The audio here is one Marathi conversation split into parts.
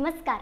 नमस्कार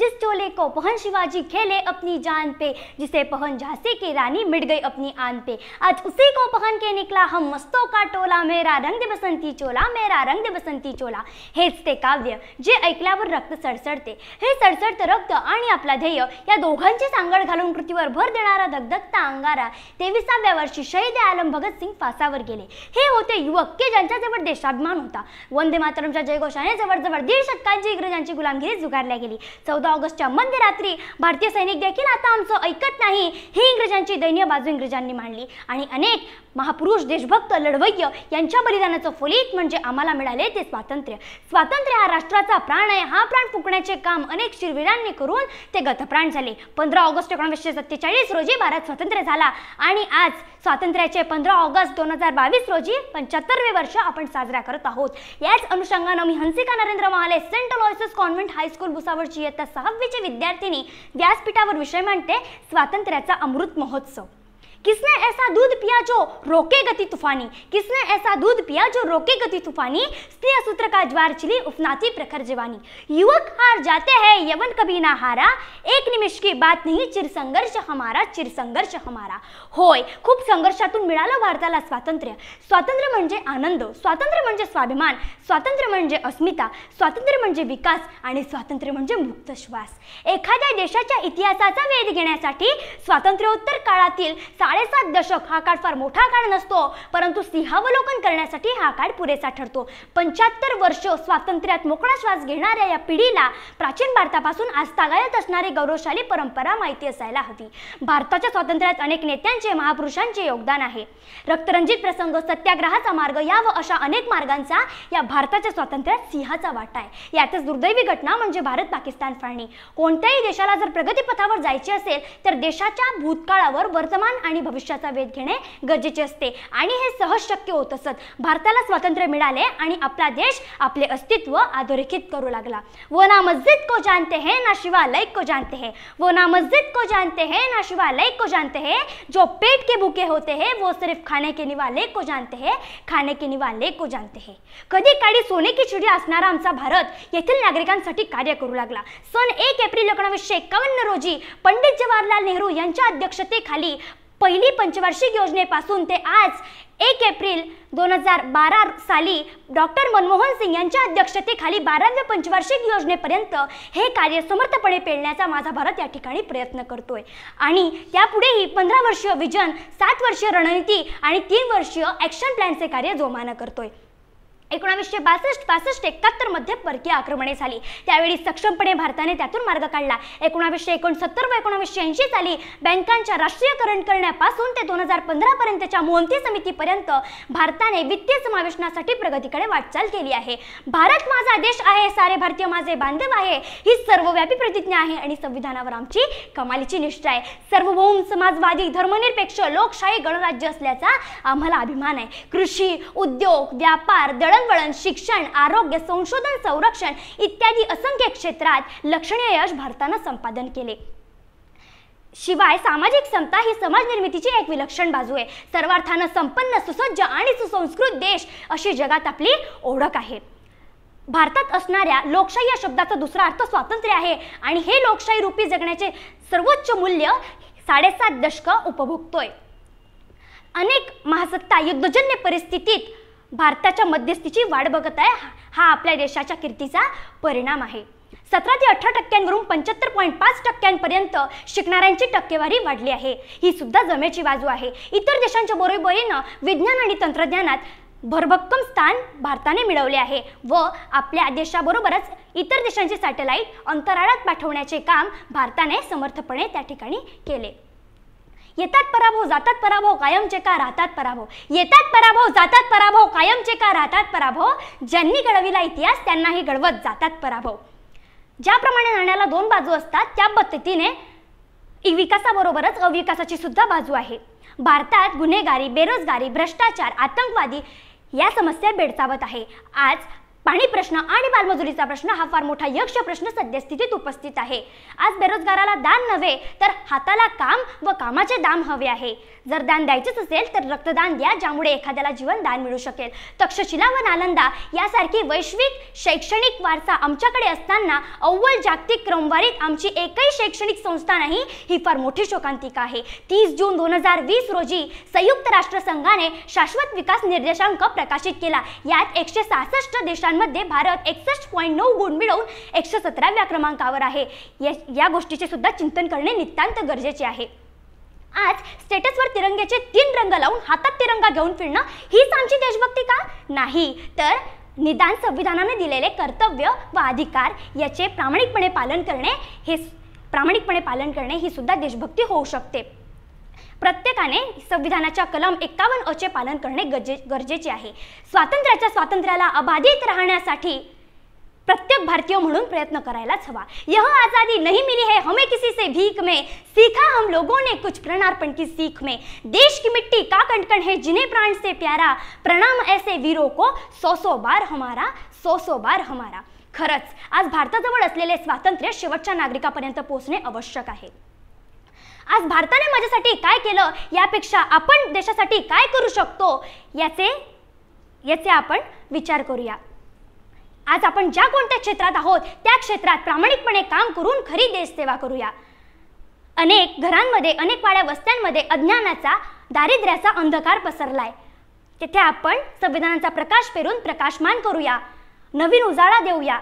जिस चोले को पहन शिवाजी खेले अपनी जान पे जिसे पहन झांसी की रानी मिट गई अपनी आन पे आज उसी को पहन के निकला हम मस्तों का टोला मेरा रंग दे बसंती चोला मेरा रंग दे बसंती चोला हेच ते काव्य जे ऐकल्यावर रक्त सडसडते हे सडसडतं रक्त आणि आपला ध्येय या दोघांची सांगड घालून कृतीवर भर देणारा धगधगता अंगारा तेविसाव्या वर्षी शहीद आलम भगतसिंग फासावर गेले हे होते युवक की ज्यांच्याजवळ देशाभिमान होता वंदे मातरमच्या जयघोषाने जवळजवळ दीड शतकांची इंग्रजांची गुलामगिरी झुगारल्या गेली चौदा ऑगस्टच्या मध्यरात्री भारतीय सैनिक देखील आता आमचं ऐकत नाही ही इंग्रजांची दैन्य बाजू इंग्रजांनी मांडली आणि अनेक महापुरुष देशभक्त लढवय्य यांच्या बलिदानाचं फलित म्हणजे आम्हाला मिळाले ते स्वातंत्र्य स्वातंत्र्य हा राष्ट्राचा प्राण आहे हा प्राण फुकण्याचे काम अनेक शिरवीरांनी करून ते गतप्राण झाले पंधरा ऑगस्ट एकोणीसशे सत्तेचाळीस रोजी भारत स्वतंत्र झाला आणि आज स्वातंत्र्याचे पंधरा ऑगस्ट दोन हजार बावीस रोजी पंच्याहत्तरवे वर्ष आपण साजरा करत आहोत याच अनुषंगानं मी Hansika Narendra Mahale Saint Aloysius convent high school भुसावळची इयत्ता सहावीची विद्यार्थिनी व्यासपीठावर विषय मांडते स्वातंत्र्याचा अमृत महोत्सव किसने ऐसा दूध पिया जो रोके गति तूफानी किसने ऐसा दूध पिया जो रोके गति तूफानी स्त्री सूत्र का ज्वार चिली उपनाती प्रखर जवानी युवक हार जाते हैं यवन कभी ना हारा एक निमिष की बात नहीं चिर संघर्ष हमारा चिर संघर्ष हमारा होय खूप संघर्षातून मिळालं भारताला स्वातंत्र्य स्वातंत्र्य म्हणजे आनंद स्वातंत्र्य म्हणजे स्वाभिमान स्वातंत्र्य म्हणजे अस्मिता स्वातंत्र्य म्हणजे विकास आणि स्वातंत्र्य म्हणजे मुक्त श्वास एखाद्या देशाच्या इतिहासाचा वेध घेण्यासाठी स्वातंत्र्योत्तर काळातील साडेसात दशक हा काळ फार मोठा काळ नसतो परंतु सिंहावलोकन करण्यासाठी हा काळ पुरेसा ठरतो पंच्याहत्तर वर्ष स्वातंत्र्यात मोकळा श्वास घेणाऱ्या या पिढीला प्राचीन भारतापासून आजतागायत असणारी गौरवशाली परंपरा माहिती असायला हवी भारताच्या स्वातंत्र्यात अनेक नेत्यांचे महापुरुषांचे योगदान आहे रक्तरंजित प्रसंग सत्याग्रहाचा मार्ग या व अशा अनेक मार्गांचा या भारताच्या स्वातंत्र्यात सिंहाचा वाटा आहे यातच दुर्दैवी घटना म्हणजे भारत पाकिस्तान फाळणी कोणत्याही देशाला जर प्रगतीपथावर जायचे असेल तर देशाच्या भूतकाळावर वर्तमान आणि भविष्याचा वेध घेणे गरजेचे असते आणि हे सहज शक्य होत असत भारताला स्वातंत्र्य मिळाले आणि आपला देश आपले अस्तित्व अधोरेखित करू लागला वो ना मस्जिद को जानते हैं ना शिवालय को जानते हैं वो ना मस्जिद को जानते हैं ना शिवालय को जानते हैं जो पेट के भूखे होते हैं वो सिर्फ खाने के निवाले को जानते हैं खाने के निवाले को जानते हैं कधी काळी सोने की चिडी असणारा आमचा भारत येथील नागरिकांसाठी कार्य करू लागला सन एक एप्रिल एकोणीसशे रोजी पंडित जवाहरलाल नेहरू यांच्या अध्यक्षतेखाली पहिली पंचवार्षिक योजनेपासून ते आज एक एप्रिल दोन हजार बारा साली डॉक्टर मनमोहन सिंग यांच्या अध्यक्षतेखाली बाराव्या पंचवार्षिक योजनेपर्यंत हे कार्य समर्थपणे पेलण्याचा माझा भारत या ठिकाणी प्रयत्न करतोय आणि त्यापुढेही पंधरा वर्षीय विजन सात वर्षीय रणनीती आणि तीन वर्षीय ॲक्शन प्लॅनचे कार्य जोमानं करतोय एकोणावीसशे बासष्ट एकाहत्तर मध्ये परकीय आक्रमणे झाली त्यावेळी सक्षमपणे भारताने त्यातून मार्ग काढला एकोणावीसशे एकोणसत्तर व एकोणावीसशे ऐंशी साली बँकांच्या राष्ट्रीयकरण करण्यापासून ते दोन हजार पंधरापर्यंतच्या मोंती समितीपर्यंत भारताने वित्तीय समावेशनासाठी प्रगतीकडे वाटचाल केली आहे भारत माझा देश आहे सारे भारतीय माझे बांधव आहे ही सर्वव्यापी प्रतिज्ञा आहे आणि संविधानावर आमची कमालीची निष्ठा आहे सर्वभौम समाजवादी धर्मनिरपेक्ष लोकशाही गणराज्य असल्याचा आम्हाला अभिमान आहे कृषी उद्योग व्यापार दळण दळणवळण शिक्षण आरोग्य संशोधन संरक्षण इत्यादी असंख्य क्षेत्रात लक्षणीय यश भारतानं संपादन केले शिवाय सामाजिक समता ही समाज निर्मितीची एक विलक्षण बाजू आहे सर्वार्थानं संपन्न सुसज्ज आणि सुसंस्कृत देश अशी जगात आपली ओळख आहे भारतात असणाऱ्या लोकशाही या शब्दाचा दुसरा अर्थ स्वातंत्र्य आहे आणि हे लोकशाही रूपी जगण्याचे सर्वोच्च मूल्य साडेसात दशक उपभोगतोय अनेक महासत्ता युद्धजन्य परिस्थितीत भारताच्या मध्यस्थीची वाढ बघत आहे हा आपल्या देशाच्या कीर्तीचा परिणाम आहे सतरा ते अठरा टक्क्यांवरून पंच्याहत्तर पॉईंट पाच टक्क्यांपर्यंत शिकणाऱ्यांची टक्केवारी वाढली आहे ही सुद्धा जमेची बाजू आहे इतर देशांच्या बरोबरीनं विज्ञान आणि तंत्रज्ञानात भरभक्कम स्थान भारताने मिळवले आहे व आपल्या देशाबरोबरच इतर देशांचे सॅटेलाईट अंतराळात पाठवण्याचे काम भारताने समर्थपणे त्या ठिकाणी केले येतात पराभव जातात पराभव कायमचे का राहतात पराभव येतात पराभव जातात पराभव कायमचे का राहतात पराभव ज्यांनी घडविला इतिहास त्यांनाही घडवत जातात पराभव ज्याप्रमाणे नाण्याला दोन बाजू असतात त्या पद्धतीने विकासाबरोबरच अविकासाची सुद्धा बाजू आहे भारतात गुन्हेगारी बेरोजगारी भ्रष्टाचार आतंकवादी या समस्या बेडसावत आहे आज पाणी प्रश्न आणि बालमजुरीचा प्रश्न हा फार मोठा यक्ष प्रश्न सद्यस्थितीत उपस्थित आहे आज बेरोजगाराला दान नव्हे तर हाताला काम व कामाचे दाम हवे आहे जर दान द्यायचेच असेल तर रक्तदान द्या ज्यामुळे एखाद्याला जीवन दान मिळू शकेल तक्षशिला व नालंदा यासारखी वैश्विक शैक्षणिक वारसा आमच्याकडे असताना अव्वल जागतिक क्रमवारीत आमची एकही शैक्षणिक संस्था नाही ही फार मोठी शोकांतिका आहे तीस जून दोन हजार वीस रोजी संयुक्त राष्ट्रसंघाने शाश्वत विकास निर्देशांक प्रकाशित केला यात एकशे सहासष्ट देशां मध्ये भारत एकसष्ट पॉईंट नऊ गुण मिळवून एकशे सतराव्या क्रमांकावर आहे या गोष्टीचे सुद्धा चिंतन करणे नितांत गरजेचे आहे आज स्टेटसवर तिरंग्याचे तीन रंग लावून हातात तिरंगा घेऊन फिरणं हीच आमची देशभक्ती का नाही तर निदान संविधानाने दिलेले कर्तव्य व अधिकार याचे प्रामाणिकपणे पालन करणे हे प्रामाणिकपणे पालन करणे ही सुद्धा देशभक्ती होऊ शकते प्रत्येकाने संविधानाच्या कलम एकावन्न अचे पालन करणे गरजे गरजेचे आहे स्वातंत्र्याच्या स्वातंत्र्याला अबाधित राहण्यासाठी प्रत्येक भारतीय म्हणून प्रयत्न करायलाच हवा यह आज़ादी नहीं मिली है हमें किसी से भीख में सीखा हम लोगों ने कुछ प्रणार्पण की सीख में देश की मिट्टी का कण है जिन्हें प्राण से प्यारा प्रणाम ऐसे वीरों को सौ सौ बार हमारा सौ सौ बार हमारा खरंच आज भारताजवळ असलेले स्वातंत्र्य शेवटच्या नागरिकापर्यंत पोहोचणे आवश्यक आहे आज भारताने माझ्यासाठी काय केलं यापेक्षा आपण देशासाठी काय करू शकतो याचे याचे आपण विचार करूया आज आपण ज्या कोणत्या क्षेत्रात आहोत त्या क्षेत्रात प्रामाणिकपणे काम करून खरी देशसेवा करूया अनेक घरांमध्ये अनेक वाड्या वस्त्यांमध्ये अज्ञानाचा दारिद्र्याचा अंधकार पसरलाय तेथे आपण संविधानाचा प्रकाश पेरून प्रकाशमान करूया नवीन उजाळा देऊया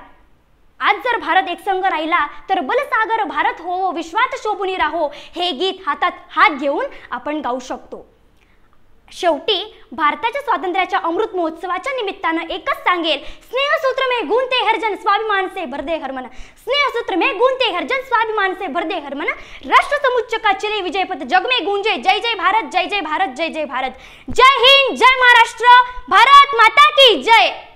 आज जर भारत एकसंघ राहिला तर बलसागर भारत हो विश्वात शोभुनी राहो हे गीत हातात हात घेऊन आपण गाऊ शकतो शेवटी भारताच्या स्वातंत्र्याच्या अमृत महोत्सवाच्या निमित्तानं एकच सांगेल स्नेहसूत्र मे गुणते हरजन स्वाभिमान से भरदे हरमन स्नेहसूत्र मे गुणते हरजन स्वाभिमान से भरदे हरमन राष्ट्र समुच्च का चिले विजय जग मे गुंजे जय जय भारत जय जय भारत जय जय भारत जय हिंद जय महाराष्ट्र भारत माता की जय